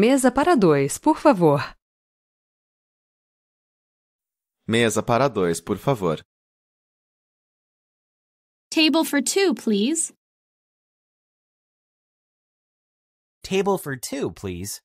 Mesa para dois, por favor. Mesa para dois, por favor. Table for two, please. Table for two, please.